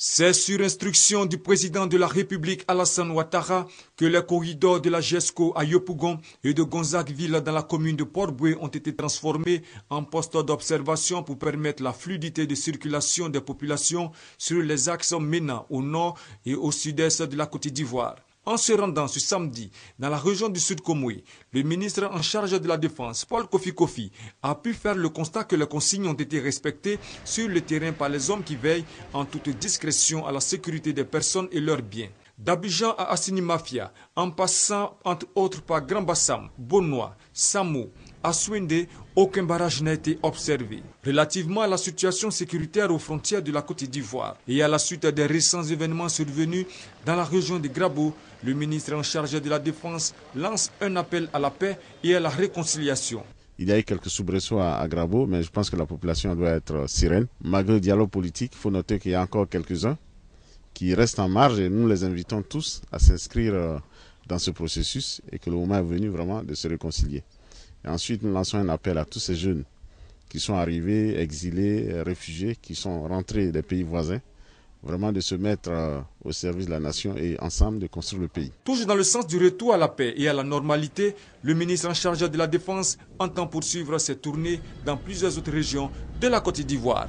C'est sur instruction du président de la République Alassane Ouattara que les corridors de la GESCO à Yopougon et de Gonzagueville dans la commune de port ont été transformés en postes d'observation pour permettre la fluidité de circulation des populations sur les axes MENA au nord et au sud-est de la Côte d'Ivoire. En se rendant ce samedi dans la région du Sud Komoué, le ministre en charge de la Défense, Paul Kofi Kofi, a pu faire le constat que les consignes ont été respectées sur le terrain par les hommes qui veillent en toute discrétion à la sécurité des personnes et leurs biens. D'Abidjan à Assini Mafia, en passant entre autres par Grand Bassam, Bonnois, Samo, à Swende, aucun barrage n'a été observé. Relativement à la situation sécuritaire aux frontières de la Côte d'Ivoire et à la suite des récents événements survenus dans la région de Grabo, le ministre en charge de la Défense lance un appel à la paix et à la réconciliation. Il y a eu quelques soubresauts à, Grabo, mais je pense que la population doit être sirène Malgré le dialogue politique, il faut noter qu'il y a encore quelques-uns qui restent en marge et nous les invitons tous à s'inscrire euh, dans ce processus et que le moment est venu vraiment de se réconcilier ensuite, nous lançons un appel à tous ces jeunes qui sont arrivés, exilés, euh, réfugiés, qui sont rentrés des pays voisins, vraiment de se mettre euh, au service de la nation et ensemble de construire le pays. Toujours dans le sens du retour à la paix et à la normalité, le ministre en charge de la Défense entend poursuivre ses tournées dans plusieurs autres régions de la Côte d'Ivoire.